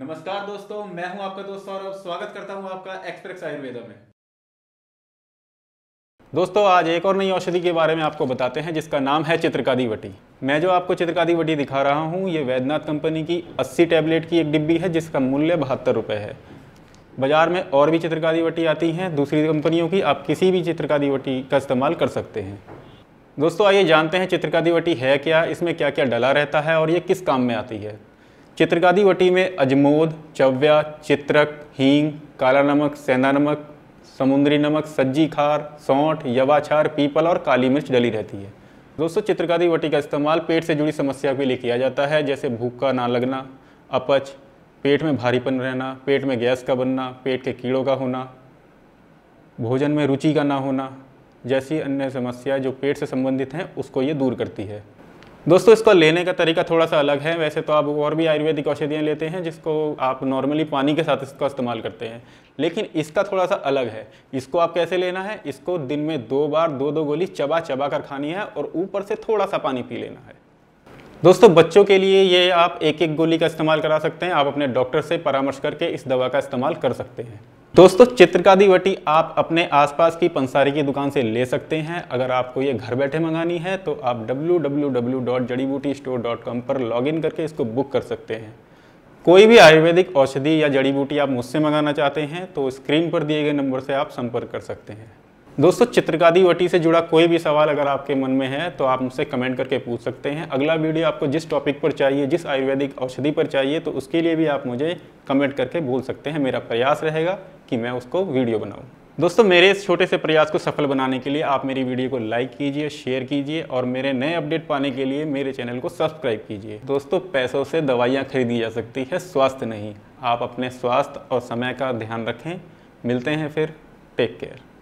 नमस्कार दोस्तों मैं हूं आपका दोस्त और स्वागत करता हूं आपका एक्सप्रेस आयुर्वेदा में दोस्तों आज एक और नई औषधि के बारे में आपको बताते हैं जिसका नाम है चित्रकादी वटी मैं जो आपको चित्रकादी वटी दिखा रहा हूं ये वैद्यनाथ कंपनी की 80 टैबलेट की एक डिब्बी है जिसका मूल्य बहत्तर रुपये है बाज़ार में और भी चित्रकादी वटी आती हैं दूसरी कंपनियों की आप किसी भी चित्रकादी वटी का इस्तेमाल कर सकते हैं दोस्तों आइए जानते हैं चित्रकादी वटी है क्या इसमें क्या क्या डला रहता है और ये किस काम में आती है चित्रकादी वटी में अजमोद चव्या चित्रक हींग काला नमक सेंधा नमक समुद्री नमक सज्जी खार सौंठ यवाछार पीपल और काली मिर्च डली रहती है दोस्तों चित्रकारी वटी का इस्तेमाल पेट से जुड़ी समस्या के लिए किया जाता है जैसे भूख का ना लगना अपच पेट में भारीपन रहना पेट में गैस का बनना पेट के कीड़ों का होना भोजन में रुचि का ना होना जैसी अन्य समस्या जो पेट से संबंधित हैं उसको ये दूर करती है दोस्तों इसको लेने का तरीका थोड़ा सा अलग है वैसे तो आप और भी आयुर्वेदिक औषधियाँ लेते हैं जिसको आप नॉर्मली पानी के साथ इसका इस्तेमाल करते हैं लेकिन इसका थोड़ा सा अलग है इसको आप कैसे लेना है इसको दिन में दो बार दो दो गोली चबा चबा कर खानी है और ऊपर से थोड़ा सा पानी पी लेना है दोस्तों बच्चों के लिए ये आप एक एक गोली का इस्तेमाल करा सकते हैं आप अपने डॉक्टर से परामर्श करके इस दवा का इस्तेमाल कर सकते हैं दोस्तों चित्र का आप अपने आसपास की पंसारी की दुकान से ले सकते हैं अगर आपको ये घर बैठे मंगानी है तो आप www.जड़ीबूटीस्टोर.com पर लॉगिन करके इसको बुक कर सकते हैं कोई भी आयुर्वेदिक औषधि या जड़ी बूटी आप मुझसे मंगाना चाहते हैं तो स्क्रीन पर दिए गए नंबर से आप संपर्क कर सकते हैं दोस्तों चित्रकारी वटी से जुड़ा कोई भी सवाल अगर आपके मन में है तो आप मुझसे कमेंट करके पूछ सकते हैं अगला वीडियो आपको जिस टॉपिक पर चाहिए जिस आयुर्वेदिक औषधि पर चाहिए तो उसके लिए भी आप मुझे कमेंट करके बोल सकते हैं मेरा प्रयास रहेगा कि मैं उसको वीडियो बनाऊँ दोस्तों मेरे इस छोटे से प्रयास को सफल बनाने के लिए आप मेरी वीडियो को लाइक कीजिए शेयर कीजिए और मेरे नए अपडेट पाने के लिए मेरे चैनल को सब्सक्राइब कीजिए दोस्तों पैसों से दवाइयाँ खरीदी जा सकती है स्वास्थ्य नहीं आप अपने स्वास्थ्य और समय का ध्यान रखें मिलते हैं फिर टेक केयर